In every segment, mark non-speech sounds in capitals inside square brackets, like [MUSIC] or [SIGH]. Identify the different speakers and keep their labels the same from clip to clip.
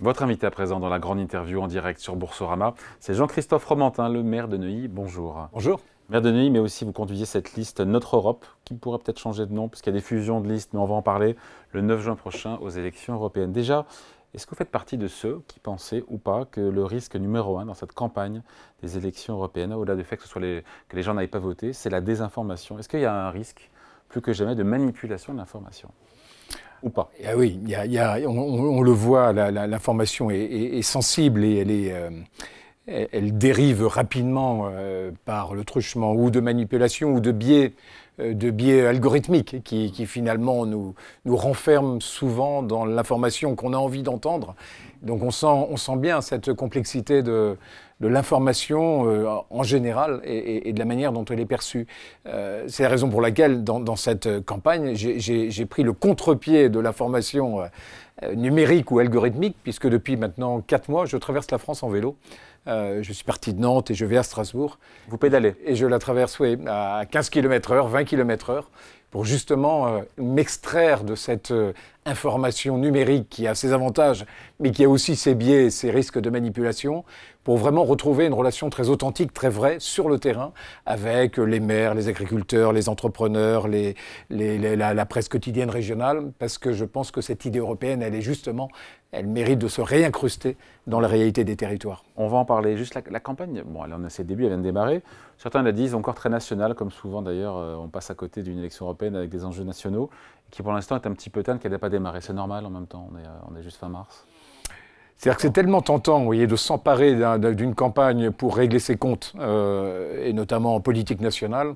Speaker 1: Votre invité à présent dans la grande interview en direct sur Boursorama, c'est Jean-Christophe Romantin, le maire de Neuilly. Bonjour. Bonjour. Maire de Neuilly, mais aussi vous conduisez cette liste Notre Europe, qui pourrait peut-être changer de nom, puisqu'il y a des fusions de listes, mais on va en parler le 9 juin prochain aux élections européennes. Déjà, est-ce que vous faites partie de ceux qui pensaient ou pas que le risque numéro un dans cette campagne des élections européennes, au-delà du fait que, ce soit les, que les gens n'aillent pas voté, c'est la désinformation Est-ce qu'il y a un risque, plus que jamais, de manipulation de l'information
Speaker 2: ou pas ah Oui, y y a, on, le voit, l'information est, sensible et elle, est, euh, elle dérive rapidement euh, par le truchement ou de manipulation ou de biais, euh, de biais algorithmiques qui, finalement nous, nous renferment souvent dans l'information qu'on a envie d'entendre. Donc on sent, on sent bien cette complexité de, de l'information euh, en général et, de la manière dont elle est perçue. Euh, c'est la raison pour laquelle, dans, cette campagne, j'ai pris le contre-pied de l'information euh, numérique ou algorithmique, puisque depuis maintenant 4 mois, je traverse la France en vélo. je suis parti de Nantes et je vais à Strasbourg. Vous pédalez Et je la traverse, oui, à 15 km/h, 20 km/h pour justement euh, m'extraire de cette euh, information numérique qui a ses avantages, mais qui a aussi ses biais et ses risques de manipulation, pour vraiment retrouver une relation très authentique, très vraie, sur le terrain, avec les maires, les agriculteurs, les entrepreneurs, la, presse quotidienne régionale, parce que je pense que cette idée européenne, elle est justement, elle mérite de se réincruster dans la réalité des territoires. On va en
Speaker 1: parler. Juste la, campagne, bon, elle en a ses débuts, elle vient de démarrer. Certains la disent encore très nationale, comme souvent d'ailleurs, euh, on passe à côté d'une élection européenne avec des enjeux nationaux, qui pour l'instant est un petit peu teinte qu'elle n'a pas démarré. C'est normal en même temps, on est, euh, juste fin mars.
Speaker 2: C'est-à-dire que c'est tellement tentant, de s'emparer d'une campagne pour régler ses comptes, euh, et notamment en politique nationale,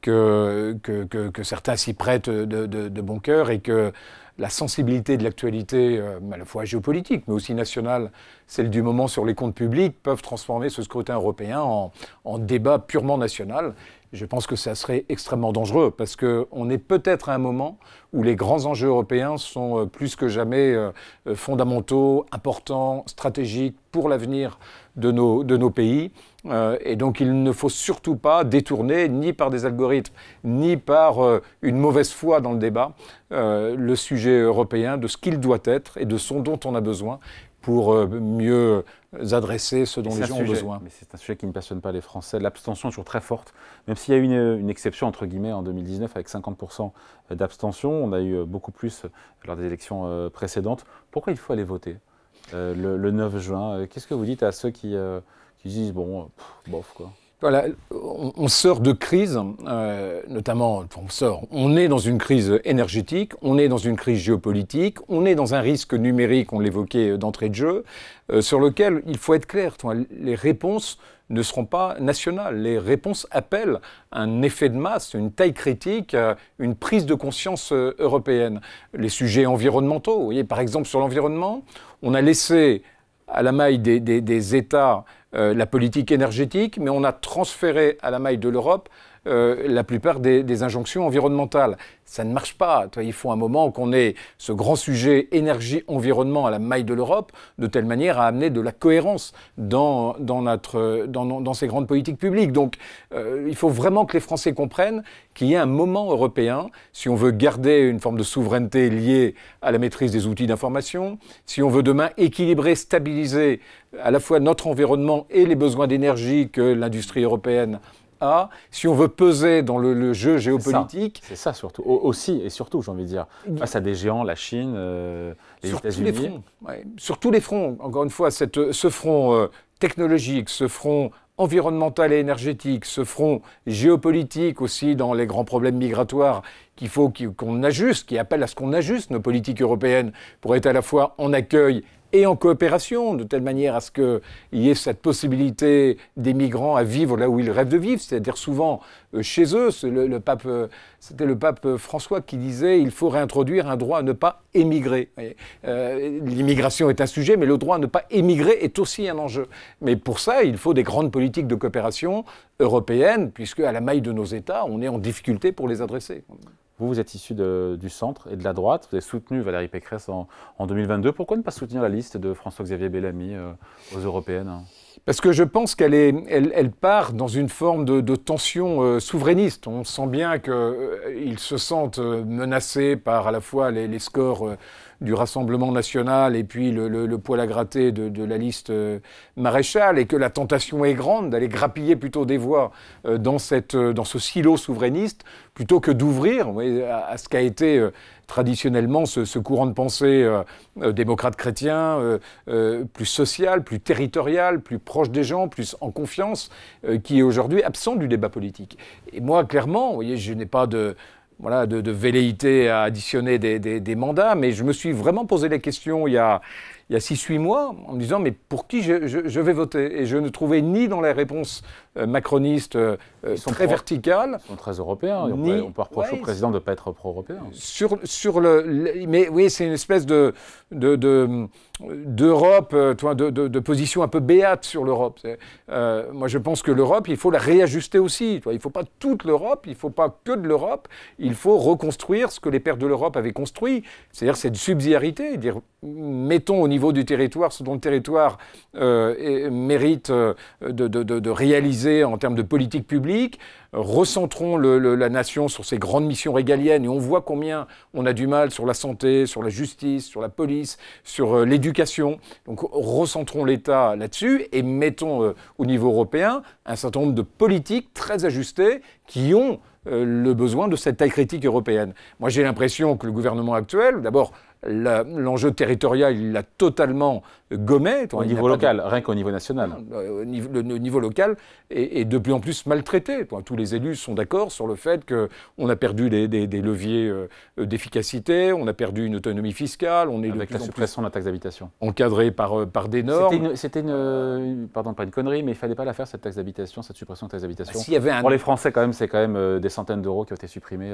Speaker 2: que, que, certains s'y prêtent de, de, bon cœur et que la sensibilité de l'actualité, euh, à la fois géopolitique, mais aussi nationale, celle du moment sur les comptes publics, peuvent transformer ce scrutin européen en, débat purement national. Je pense que ça serait extrêmement dangereux parce qu'on est peut-être à un moment où les grands enjeux européens sont euh, plus que jamais euh, fondamentaux, importants, stratégiques pour l'avenir de nos pays. Euh, et donc il ne faut surtout pas détourner, ni par des algorithmes, ni par euh, une mauvaise foi dans le débat, euh, le sujet européen de ce qu'il doit être et de son dont on a besoin pour mieux adresser ce dont les gens ont besoin.
Speaker 1: Mais c'est un sujet qui ne passionne pas les Français. L'abstention est toujours très forte, même s'il y a eu une, exception, entre guillemets, en 2019 avec 50% d'abstention. On a eu beaucoup plus lors des élections précédentes. Pourquoi il faut aller voter le, 9 juin Qu'est-ce que vous dites à ceux qui
Speaker 2: disent bon, bof Voilà, on sort de crise, euh, notamment, on sort, on est dans une crise énergétique, on est dans une crise géopolitique, on est dans un risque numérique, on l'évoquait euh, d'entrée de jeu, euh, sur lequel il faut être clair, les réponses ne seront pas nationales. Les réponses appellent un effet de masse, une taille critique, une prise de conscience européenne. Les sujets environnementaux, vous voyez, par exemple sur l'environnement, on a laissé à la maille des, États euh, la politique énergétique, mais on a transféré à la maille de l'Europe euh, la plupart des, injonctions environnementales. Ça ne marche pas. Il faut un moment qu'on ait ce grand sujet énergie-environnement à la maille de l'Europe, de telle manière à amener de la cohérence dans, dans, notre, dans, dans ces grandes politiques publiques. Donc euh, il faut vraiment que les Français comprennent qu'il y a un moment européen, si on veut garder une forme de souveraineté liée à la maîtrise des outils d'information, si on veut demain équilibrer, stabiliser à la fois notre environnement et les besoins d'énergie que l'industrie européenne si on veut peser dans le, jeu géopolitique.
Speaker 1: C'est ça. surtout. aussi et surtout, j'ai envie de dire. Face à des géants, la Chine, euh,
Speaker 2: les États-Unis. Sur tous les fronts. Encore une fois, ce front euh, technologique, ce front environnemental et énergétique, ce front géopolitique aussi dans les grands problèmes migratoires qu'il faut qu'on ajuste, qui appelle à ce qu'on ajuste nos politiques européennes pour être à la fois en accueil et en coopération, de telle manière à ce qu'il y ait cette possibilité des migrants à vivre là où ils rêvent de vivre, c'est-à-dire souvent euh, chez eux. le euh, c'était le pape euh, François qui disait il faut réintroduire un droit à ne pas émigrer. L'immigration est un sujet, mais le droit à ne pas émigrer est aussi un enjeu. Mais pour ça, il faut des grandes politiques de coopération européennes, puisque à la maille de nos États, on est en difficulté pour les adresser. Vous, vous êtes issu du centre et de la droite. Vous avez soutenu Valérie Pécresse en,
Speaker 1: 2022. Pourquoi ne pas soutenir la liste de François-Xavier Bellamy euh, aux européennes hein
Speaker 2: parce que je pense qu'elle elle part dans une forme de, tension euh, souverainiste. On sent bien qu'ils euh, se sentent menacés par à la fois les scores du Rassemblement national et puis le, poil à gratter de, la liste euh, maréchale et que la tentation est grande d'aller grappiller plutôt des voix euh, dans, cette, euh, dans ce silo souverainiste plutôt que d'ouvrir à, ce qu'a été traditionnellement ce, courant de pensée démocrate chrétien, plus social, plus territorial, plus proche des gens, plus en confiance, qui est aujourd'hui absent du débat politique. Et moi, clairement, voyez, je n'ai pas de, voilà, de, velléité à additionner des, mandats, mais je me suis vraiment posé la question il y a, il y a 6-8 mois en me disant mais pour qui je, vais voter Et je ne trouvais ni dans les réponses macroniste euh, macronistes euh, euh, très verticales. Ils sont très européens. Ni, on, peut, reprocher au président de ne pas être pro-européen. Sur, sur le, mais oui, c'est une espèce de, de, d'Europe, de, de, de, position un peu béate sur l'Europe. moi, je pense que l'Europe, il faut la réajuster aussi. Il ne faut pas toute l'Europe, il ne faut pas que de l'Europe. Il faut reconstruire ce que les pères de l'Europe avaient construit, c'est-à-dire cette subsidiarité, dire mettons au niveau du territoire, ce dont le territoire euh, mérite euh, de, réaliser en termes de politique publique. Recentrons la nation sur ses grandes missions régaliennes et on voit combien on a du mal sur la santé, sur la justice, sur la police, sur euh, l'éducation. Donc recentrons l'État là-dessus et mettons au niveau européen un certain nombre de politiques très ajustées qui ont euh, le besoin de cette taille critique européenne. Moi, j'ai l'impression que le gouvernement actuel, d'abord, l'enjeu territorial, il l'a totalement Gommé Au niveau local, rien qu'au niveau national. Euh, le niveau, local est, de plus en plus maltraité. Tous les élus sont d'accord sur le fait qu'on a perdu des, leviers euh, d'efficacité, on a perdu une autonomie fiscale, on est avec la suppression de la taxe d'habitation. Encadré par, euh, des normes.
Speaker 1: C'était une, pardon, pas une connerie, mais il fallait pas la faire cette taxe d'habitation, cette suppression de la taxe d'habitation. Pour les Français, quand même, c'est quand même des centaines d'euros qui
Speaker 2: ont été supprimés.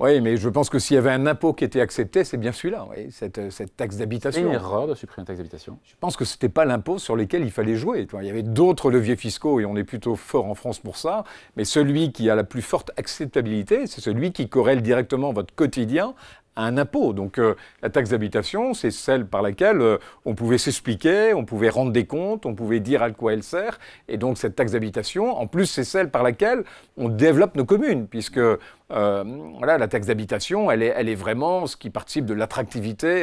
Speaker 2: Oui, mais je pense que s'il y avait un impôt qui était accepté, c'est bien celui-là, euh, cette, taxe d'habitation. C'est une erreur de supprimer une taxe d'habitation. Je pense que ce n'était pas l'impôt sur lequel il fallait jouer. Il y avait d'autres leviers fiscaux et on est plutôt fort en France pour ça. Mais celui qui a la plus forte acceptabilité, c'est celui qui corrèle directement votre quotidien un impôt. Donc euh, la taxe d'habitation, c'est celle par laquelle euh, on pouvait s'expliquer, on pouvait rendre des comptes, on pouvait dire à quoi elle sert. Et donc cette taxe d'habitation, en plus, c'est celle par laquelle on développe nos communes, puisque euh, voilà, la taxe d'habitation, elle est, elle est, vraiment ce qui participe de l'attractivité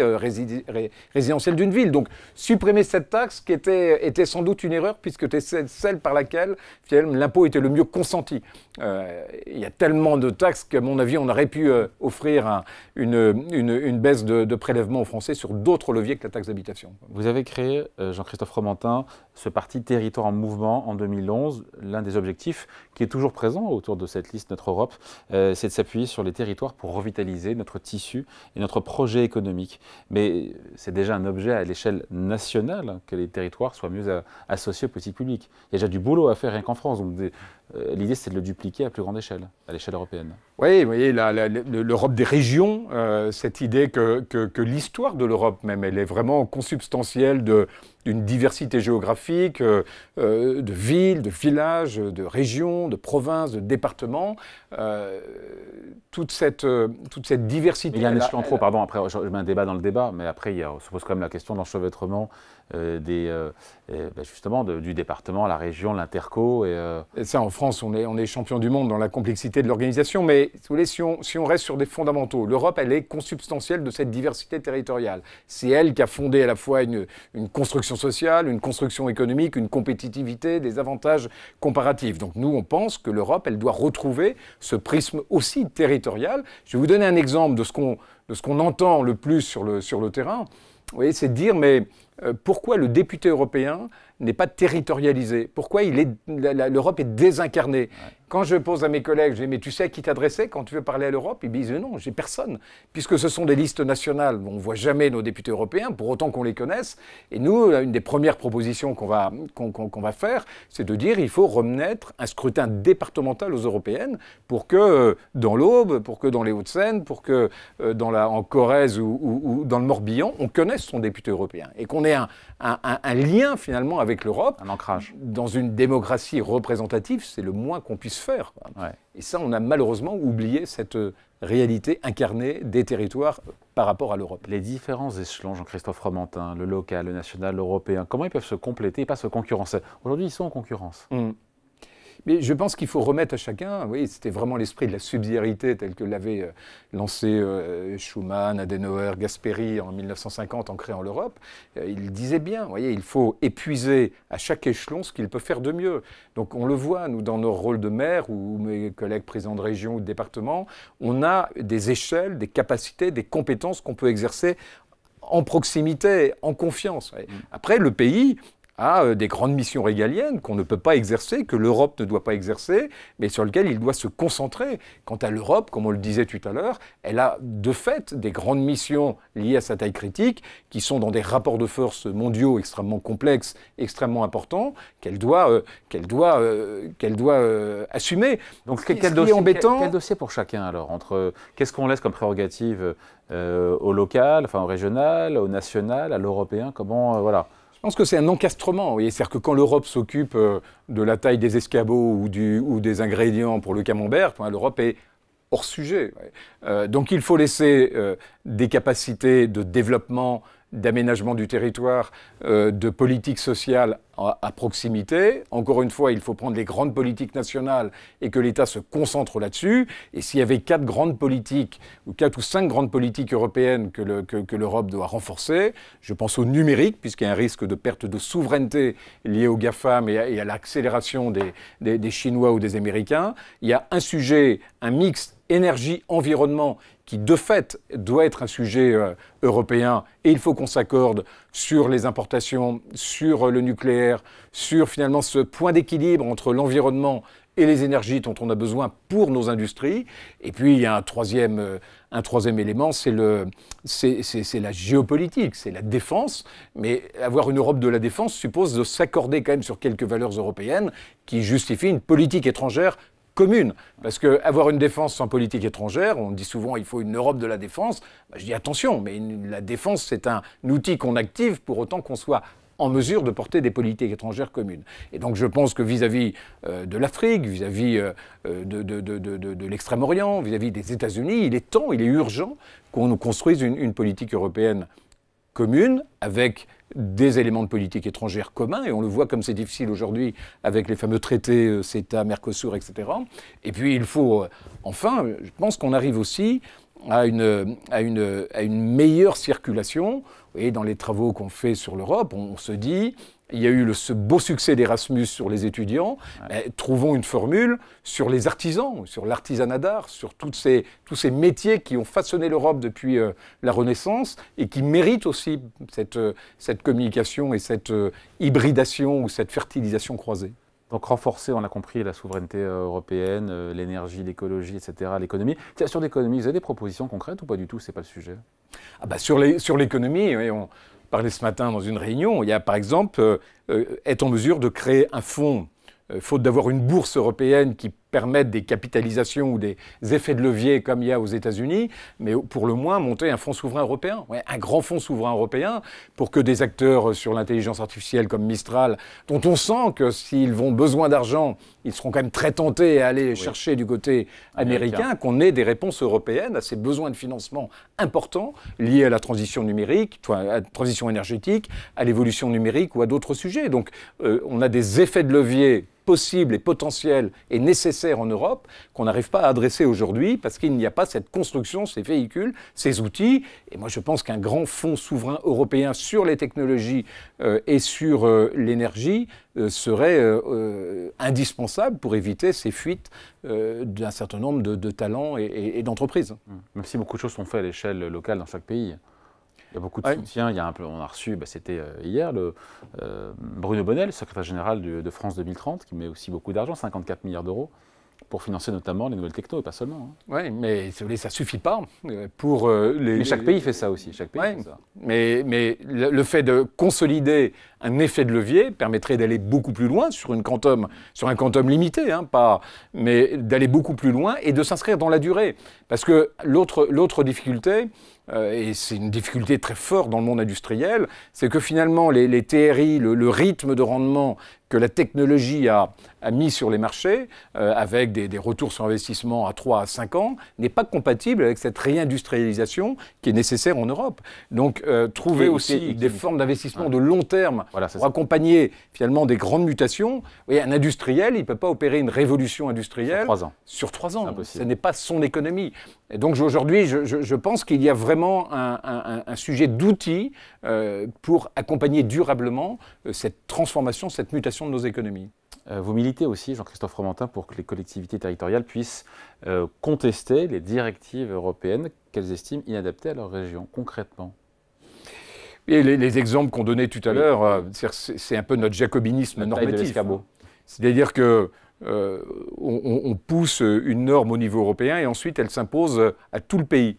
Speaker 2: résidentielle d'une ville. Donc supprimer cette taxe qui était, était sans doute une erreur puisque c'est celle par laquelle l'impôt était le mieux consenti. Il y a tellement de taxes qu'à mon avis on aurait pu offrir une une, baisse de, de, prélèvements aux Français sur d'autres leviers que la taxe d'habitation. Vous avez créé, euh, Jean-Christophe Romantin, ce parti Territoire
Speaker 1: en mouvement en 2011. L'un des objectifs qui est toujours présent autour de cette liste Notre Europe, euh, c'est de s'appuyer sur les territoires pour revitaliser notre tissu et notre projet économique. Mais c'est déjà un objet à l'échelle nationale hein, que les territoires soient mieux associés aux politiques publiques. Il y a déjà du boulot à faire rien qu'en France. Donc, euh, l'idée, c'est de le dupliquer à plus grande échelle,
Speaker 2: à l'échelle européenne. Oui, vous voyez, l'Europe des régions euh, cette idée que, l'histoire de l'Europe même, elle est vraiment consubstantielle de, d'une diversité géographique, euh, euh, de villes, de villages, de régions, de provinces, de départements. Euh, toute, cette, toute cette diversité. il y a un échelon trop, pardon, après je mets un débat dans le débat, mais
Speaker 1: après il on se pose quand même la question d'enchevêtrement des, ben, justement du département, la région, l'interco. Et,
Speaker 2: ça en France, on est, on est champion du monde dans la complexité de l'organisation, mais si, vous voulez, si, on, si on reste sur des fondamentaux, l'Europe elle est consubstantielle de cette diversité territoriale. C'est elle qui a fondé à la fois une, une construction sociale, une construction économique, une compétitivité, des avantages comparatifs. Donc nous, on pense que l'Europe, elle doit retrouver ce prisme aussi territorial. Je vais vous donner un exemple de ce qu'on entend le plus sur le, sur le terrain. Vous voyez, c'est de dire, mais euh, pourquoi le député européen n'est pas territorialisé, pourquoi l'Europe est désincarnée. Quand je pose à mes collègues, je dis, mais tu sais à qui t'adresser quand tu veux parler à l'Europe Ils disent, non, j'ai personne, puisque ce sont des listes nationales. On ne voit jamais nos députés européens, pour autant qu'on les connaisse. Et nous, une des premières propositions qu'on va, qu'on va faire, c'est de dire, il faut remettre un scrutin départemental aux européennes pour que euh, dans l'Aube, pour que dans les Hauts-de-Seine, pour que euh, dans la, en Corrèze ou, dans le Morbihan, on connaisse son député européen et qu'on ait un, un, lien finalement avec l'Europe. Un ancrage. Dans une démocratie représentative, c'est le moins qu'on puisse faire. Et ça, on a malheureusement oublié cette euh, réalité incarnée des territoires euh, par rapport à l'Europe. Les différents
Speaker 1: échelons, Jean-Christophe Romantin, le local, le national, l'européen, comment ils peuvent se compléter et pas se concurrencer Aujourd'hui, ils sont en concurrence. Mmh.
Speaker 2: Mais je pense qu'il faut remettre à chacun, oui, c'était vraiment l'esprit de la subsidiarité tel que l'avait euh, lancé euh, Schuman, Adenauer, Gasperi en 1950 en créant l'Europe. Euh, il disait bien, vous voyez, il faut épuiser à chaque échelon ce qu'il peut faire de mieux. Donc on le voit, nous, dans nos rôles de maire ou mes collègues présidents de région ou de département, on a des échelles, des capacités, des compétences qu'on peut exercer en proximité, en confiance. Mm. Après, le pays, à euh, des grandes missions régaliennes qu'on ne peut pas exercer, que l'Europe ne doit pas exercer, mais sur lesquelles il doit se concentrer. Quant à l'Europe, comme on le disait tout à l'heure, elle a de fait des grandes missions liées à sa taille critique, qui sont dans des rapports de force mondiaux extrêmement complexes, extrêmement importants, qu'elle doit, euh, qu'elle doit, euh, assumer. Donc quel, dossier, embêtant... dossier
Speaker 1: pour chacun alors entre Qu'est-ce qu'on laisse comme prérogative au local, enfin au régional,
Speaker 2: au national, à l'européen Comment voilà je pense que c'est un encastrement. C'est-à-dire que quand l'Europe s'occupe euh, de la taille des escabeaux ou, des ingrédients pour le camembert, l'Europe est hors sujet. Euh, donc il faut laisser euh, des capacités de développement d'aménagement du territoire, euh, de politique sociale à, proximité. Encore une fois, il faut prendre les grandes politiques nationales et que l'État se concentre là-dessus. Et s'il y avait quatre grandes politiques, ou quatre ou cinq grandes politiques européennes que, l'Europe doit renforcer, je pense au numérique, puisqu'il y a un risque de perte de souveraineté lié au GAFAM et à, l'accélération des, Chinois ou des Américains. Il y a un sujet, un mixte énergie, environnement, qui de fait doit être un sujet euh, européen, et il faut qu'on s'accorde sur les importations, sur euh, le nucléaire, sur finalement ce point d'équilibre entre l'environnement et les énergies dont on a besoin pour nos industries. Et puis il y a un troisième euh, élément, c'est la géopolitique, c'est la défense. Mais avoir une Europe de la défense suppose de s'accorder quand même sur quelques valeurs européennes qui justifient une politique étrangère commune. Parce qu'avoir une défense sans politique étrangère, on dit souvent il faut une Europe de la défense. Bah, je dis attention, mais la défense, c'est un outil qu'on active pour autant qu'on soit en mesure de porter des politiques étrangères communes. Et donc je pense que vis-à-vis euh, de l'Afrique, vis-à-vis euh, euh, de, l'Extrême-Orient, vis-à-vis des États-Unis, il est temps, il est urgent qu'on nous construise une, une politique européenne commune, avec des éléments de politique étrangère communs, et on le voit comme c'est difficile aujourd'hui avec les fameux traités euh, CETA, Mercosur, etc. Et puis il faut, euh, enfin, je pense qu'on arrive aussi à une, à une, à une meilleure circulation. Et dans les travaux qu'on fait sur l'Europe, on se dit, il y a eu ce beau succès d'Erasmus sur les étudiants. trouvons une formule sur les artisans, sur l'artisanat d'art, sur toutes ces, tous ces métiers qui ont façonné l'Europe depuis euh, la Renaissance et qui méritent aussi cette, euh, cette communication et cette euh, hybridation ou cette fertilisation
Speaker 1: croisée. Donc renforcer, on a compris, la souveraineté européenne, l'énergie, l'écologie, etc.,
Speaker 2: l'économie. Sur l'économie, vous avez des propositions concrètes ou pas du tout C'est pas le sujet ah bah Sur l'économie, sur oui, on ce matin dans une réunion. Il y a par exemple, euh, euh, est être en mesure de créer un fonds, euh, faute d'avoir une bourse européenne qui permettre des capitalisations ou des effets de levier comme il y a aux États-Unis, mais pour le moins monter un fonds souverain européen, un grand fonds souverain européen, pour que des acteurs sur l'intelligence artificielle comme Mistral, dont on sent que s'ils vont besoin d'argent, ils seront quand même très tentés à aller chercher du côté américain, qu'on ait des réponses européennes à ces besoins de financement importants liés à la transition numérique, à la transition énergétique, à l'évolution numérique ou à d'autres sujets. Donc euh, on a des effets de levier possible et potentiel et nécessaire en Europe qu'on n'arrive pas à adresser aujourd'hui parce qu'il n'y a pas cette construction, ces véhicules, ces outils. Et moi, je pense qu'un grand fonds souverain européen sur les technologies euh, et sur euh, l'énergie euh, serait indispensable pour éviter ces fuites d'un certain nombre de, talents et d'entreprises. Mmh. Même si beaucoup de choses sont faites à l'échelle locale dans chaque pays. Il y a beaucoup de
Speaker 1: soutien. on a reçu, bah, c'était euh, hier, le, euh, Bruno Bonnel, secrétaire général de, France 2030, qui met aussi beaucoup d'argent, 54 milliards d'euros pour financer notamment les nouvelles techno et pas seulement.
Speaker 2: Hein. Oui, mais ça ne suffit pas euh, pour les... Mais chaque pays fait ça aussi, chaque pays ça. Mais, le, fait de consolider un effet de levier permettrait d'aller beaucoup plus loin sur, une quantum, sur un quantum limité, hein, mais d'aller beaucoup plus loin et de s'inscrire dans la durée. Parce que l'autre difficulté, euh, et c'est une difficulté très forte dans le monde industriel, c'est que finalement les, TRI, le, rythme de rendement que la technologie a, mis sur les marchés, euh, avec des, retours sur investissement à 3 à 5 ans, n'est pas compatible avec cette réindustrialisation qui est nécessaire en Europe. Donc, euh, trouver aussi des formes d'investissement de long terme pour accompagner finalement des grandes mutations. voyez, un industriel, il ne peut pas opérer une révolution industrielle sur 3 ans. Ce n'est pas son économie. Et donc, aujourd'hui, je, pense qu'il y a vraiment un, sujet d'outils euh, pour accompagner durablement cette transformation, cette mutation de nos économies.
Speaker 1: Euh, vous militez aussi, Jean-Christophe Romantin, pour que les collectivités territoriales puissent euh, contester
Speaker 2: les directives européennes qu'elles estiment inadaptées à leur région, concrètement. les, exemples qu'on donnait tout à l'heure, euh, c'est un peu notre jacobinisme normatif. Hein. C'est-à-dire que on, pousse une norme au niveau européen et ensuite elle s'impose à tout le pays.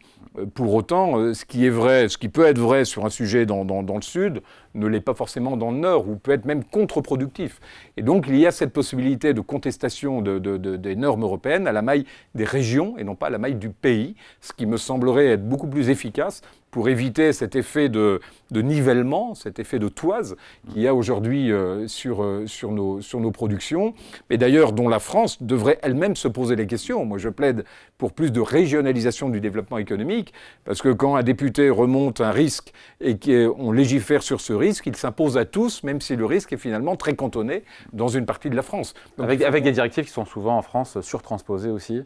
Speaker 2: Pour autant, ce qui est vrai, ce qui peut être vrai sur un sujet dans, dans le Sud, ne l'est pas forcément dans le Nord, ou peut être même contre-productif. Et donc il y a cette possibilité de contestation de, des normes européennes à la maille des régions et non pas à la maille du pays, ce qui me semblerait être beaucoup plus efficace pour éviter cet effet de, de, nivellement, cet effet de toise qu'il y a aujourd'hui euh, sur, euh, sur, nos, sur nos productions, mais d'ailleurs dont la France devrait elle-même se poser les questions. Moi, je plaide pour plus de régionalisation du développement économique, parce que quand un député remonte un risque et qu'on légifère sur ce risque, risque, il s'impose à tous, même si le risque est finalement très cantonné dans une partie de la France. avec, des directives qui sont souvent en France surtransposées aussi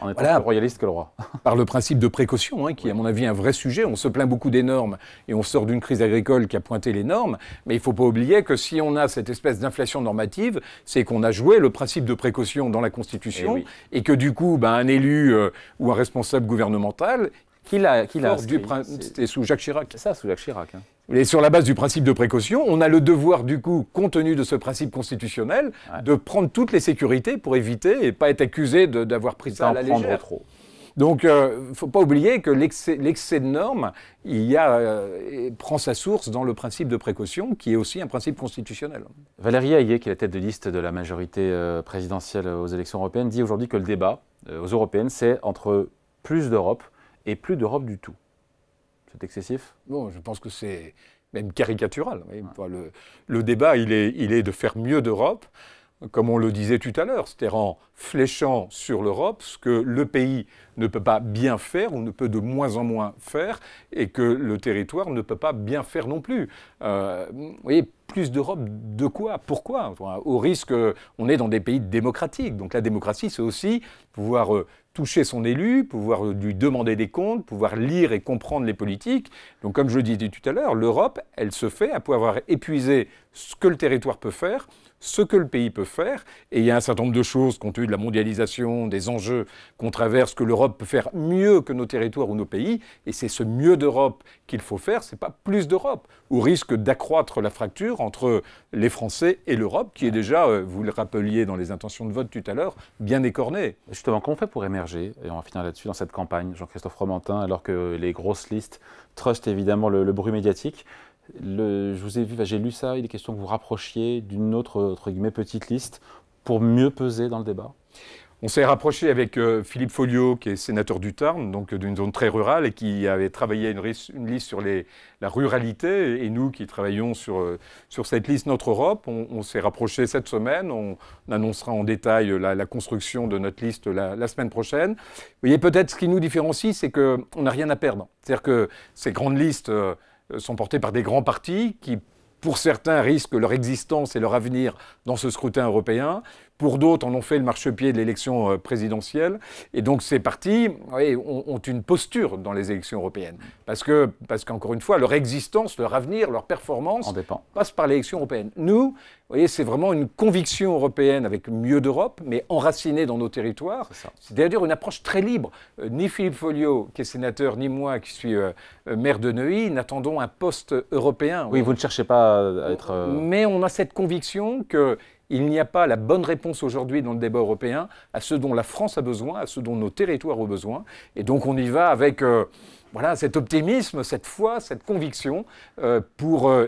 Speaker 2: en étant plus royaliste que le roi. [LAUGHS] par le principe de précaution, hein, qui est à mon avis un vrai sujet. On se plaint beaucoup des normes et on sort d'une crise agricole qui a pointé les normes, mais il ne faut pas oublier que si on a cette espèce d'inflation normative, c'est qu'on a joué le principe de précaution dans la Constitution eh et, que du coup, ben, un élu euh, ou un responsable gouvernemental, qui l'a qui C'était sous Jacques Chirac. C'est ça, sous Jacques Chirac. Et hein. sur la base du principe de précaution, on a le devoir, du coup, compte tenu de ce principe constitutionnel, de prendre toutes les sécurités pour éviter et pas être accusé d'avoir pris ça à la légère. Trop. Donc, il euh, ne faut pas oublier que l'excès de normes il y a, euh, prend sa source dans le principe de précaution, qui est aussi un principe constitutionnel.
Speaker 1: Valérie Hayet, qui est la tête de liste de la majorité euh, présidentielle aux élections européennes, dit aujourd'hui que le débat aux européennes, c'est entre
Speaker 2: plus d'Europe et plus d'Europe du tout. C'est excessif Non, je pense que c'est même caricatural. le, débat, il est, il est de faire mieux d'Europe, comme on le disait tout à l'heure, c'est-à-dire en fléchant sur l'Europe ce que le pays ne peut pas bien faire ou ne peut de moins en moins faire, et que le territoire ne peut pas bien faire non plus. Euh, vous voyez, plus d'Europe, de quoi Pourquoi Au risque, on est dans des pays démocratiques. Donc la démocratie, c'est aussi pouvoir euh, toucher son élu, pouvoir lui demander des comptes, pouvoir lire et comprendre les politiques. Donc comme je le disais tout à l'heure, l'Europe, elle se fait après avoir épuisé ce que le territoire peut faire, ce que le pays peut faire. Et il y a un certain nombre de choses, compte tenu de la mondialisation, des enjeux qu'on traverse, que l'Europe peut faire mieux que nos territoires ou nos pays. Et c'est ce mieux d'Europe qu'il faut faire, ce n'est pas plus d'Europe, au risque d'accroître la fracture entre les Français et l'Europe, qui est déjà, euh, vous le rappeliez dans les intentions de vote tout à l'heure, bien écornée. Justement, qu'on fait pour émerger, et on va finir
Speaker 1: là-dessus, dans cette campagne, Jean-Christophe Romantin, alors que les grosses listes trustent évidemment le bruit médiatique je vous ai vu, j'ai lu ça, il est question que vous rapprochiez d'une autre petite liste pour mieux peser
Speaker 2: dans le débat. On s'est rapproché avec euh, Philippe Folliot, qui est sénateur du Tarn, donc euh, d'une zone très rurale, et qui avait travaillé une, une liste sur les, la ruralité. Et nous, qui travaillons sur, euh, sur cette liste Notre Europe, on, s'est rapproché cette semaine. On, annoncera en détail la, construction de notre liste la, semaine prochaine. Vous voyez, peut-être ce qui nous différencie, c'est qu'on n'a rien à perdre. C'est-à-dire que ces grandes listes... Euh, sont portés par des grands partis qui, pour certains, risquent leur existence et leur avenir dans ce scrutin européen, pour d'autres, en ont fait le marchepied de l'élection euh, présidentielle. Et donc ces partis ont, une posture dans les élections européennes. Parce que, parce qu'encore une fois, leur existence, leur avenir, leur performance dépend. passe par l'élection européenne. Nous, voyez, c'est vraiment une conviction européenne avec mieux d'Europe, mais enracinée dans nos territoires. C'est-à-dire une approche très libre. Euh, ni Philippe Folliot, qui est sénateur, ni moi, qui suis euh, maire de Neuilly, n'attendons un poste européen. Oui, vous ne cherchez pas à être. Mais on a cette conviction que il n'y a pas la bonne réponse aujourd'hui dans le débat européen à ce dont la France a besoin, à ce dont nos territoires ont besoin. Et donc on y va avec euh, voilà, cet optimisme, cette foi, cette conviction euh, pour euh,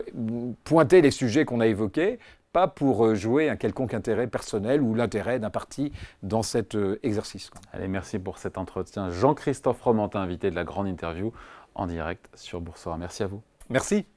Speaker 2: pointer les sujets qu'on a évoqués, pas pour jouer un quelconque intérêt personnel ou l'intérêt d'un parti dans cet exercice. Allez, merci pour cet entretien.
Speaker 1: Jean-Christophe Romantin, invité de la grande interview en direct sur Boursorama. Merci à vous.
Speaker 2: Merci.